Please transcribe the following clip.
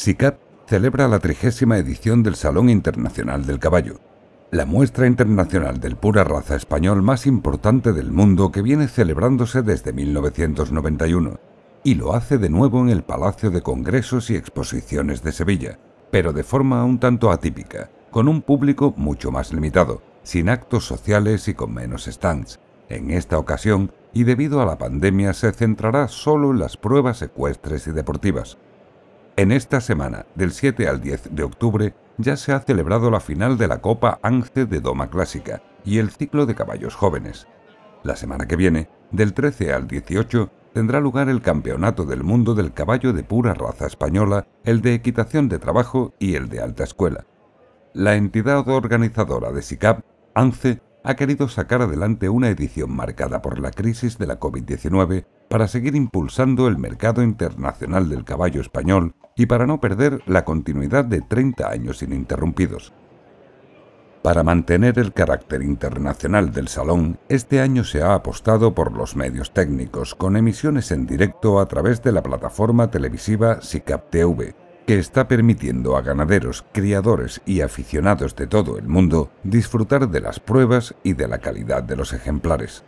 SICAP celebra la trigésima edición del Salón Internacional del Caballo, la muestra internacional del pura raza español más importante del mundo que viene celebrándose desde 1991, y lo hace de nuevo en el Palacio de Congresos y Exposiciones de Sevilla, pero de forma un tanto atípica, con un público mucho más limitado, sin actos sociales y con menos stands. En esta ocasión, y debido a la pandemia, se centrará solo en las pruebas ecuestres y deportivas, en esta semana, del 7 al 10 de octubre, ya se ha celebrado la final de la Copa ANCE de Doma Clásica y el ciclo de caballos jóvenes. La semana que viene, del 13 al 18, tendrá lugar el Campeonato del Mundo del Caballo de pura raza española, el de equitación de trabajo y el de alta escuela. La entidad organizadora de SICAP, ANCE, ha querido sacar adelante una edición marcada por la crisis de la COVID-19 para seguir impulsando el mercado internacional del caballo español y para no perder la continuidad de 30 años ininterrumpidos. Para mantener el carácter internacional del salón, este año se ha apostado por los medios técnicos, con emisiones en directo a través de la plataforma televisiva SICAP TV, que está permitiendo a ganaderos, criadores y aficionados de todo el mundo disfrutar de las pruebas y de la calidad de los ejemplares.